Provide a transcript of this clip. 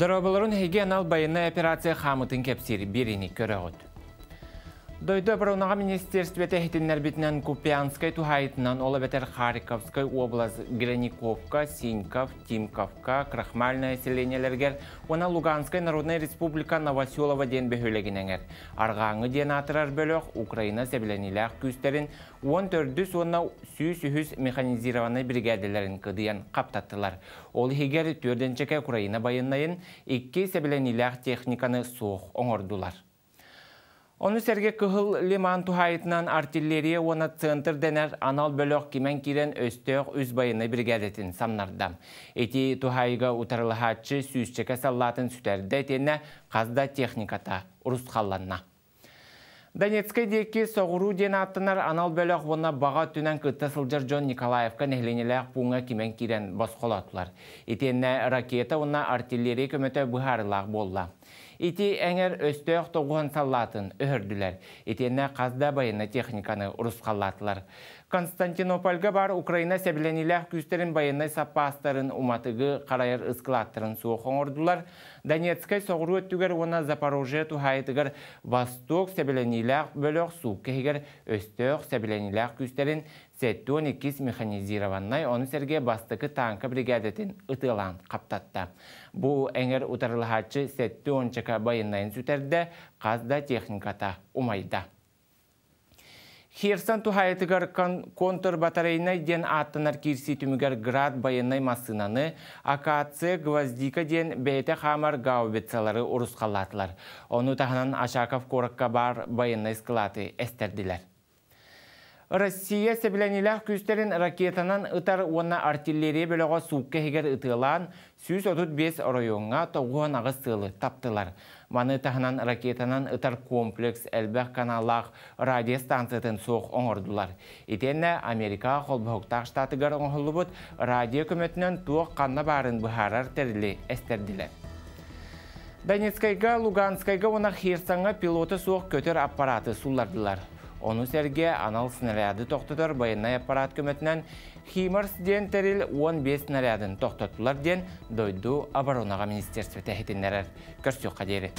Дорабыларын хиген ал байына операция хамытын кепсир беріні көрі Дойдо бұрынға министерстве тәхетіннер бітінен Купянскай тухайтынан олы бәтер Харьковскай облаз Граниковка, Синьков, Тимковка, Крахмальное селенелергер, она Луганскай Народная Республика Новоселова ден бөхөлегінеңер. Арғаңы ден атырар бөлөк Украина сәбіленіләк күстерін 14 онна сүйіс-сүйіс механизированный бригаделерін кыдыян қаптаттылар. Ол Хигер төрден чеке Украина байыннайын 2 сәбіленіләк техниканы соқ оңордулар. Оны сәрге күхіл лиман тухайтынан артиллерия оны центр дәнәр анал бөлөк кимен кирен өстөк үз байыны бригадетін самнардам. Эти тухайга утарлыхатчы сүйісчеке саллатын сүтәрді етені қазда техниката ұрысқаланна. Донецкой деки соғыру ден аттынар анал бөлөк оны баға түнен кытта сылжар Джон Николаевка нәхленеләк пуңа кимен кирен басқолатылар. Этені ракета оны артиллерия көмөті бұхарылақ болла. Ити әңер өстөк тоғуан саллатын өһөрдүләр. Итенә қазда байына техниканы урусқалатылар. Константинопольга бар Украина сәбіленілі күстерін байына сапастарын уматығы қарайыр ысқылаттырын ордылар Донецкай соғыру өттігер она Запорожье тухайтығыр Восток сәбіленілі бөлік су кегер өстөк сәбіленілі күстерін сәттон екіз механизированнай оны серге бастықы танкы бригадетін ытылан қаптатты. Бұл әңер ұтарылғатшы сәттон чака техника байыннайын қазда техниката ұмайды Херсан тұхайытығар контур батарайынай ден аттанар кирси түмігер град байыннай масынаны акация гвоздика ден ғау хамар ұрыс қалатылар. Оны тағынан Ашаков қорыққа бар байыннай сқылаты әстерділер. Россия сәбіләнелі күстерін ракетанан ұтар оны артиллерия бөліға суққа хегер ұтылан 135 районға тоғуан ағыз таптылар. Маны тағынан ракетанан ұтар комплекс әлбәқ каналақ радиостанциятын соқ оңырдылар. Итенне Америка қолбұқтақ штатығар оңғылы бұд радио көметінен туық қанна барын бұхарар тәрілі әстерділі. Донецкайға, Луганскайға оны херсаңға пилоты соқ көтер аппараты сулардылар. Оны сәрге анал снаряды тоқтытыр байынай аппарат Химарс химар тәріл 15 снарядын тоқтатылар ден дойду оборонаға министерстві тәхетінлерер. Көрсек қадері.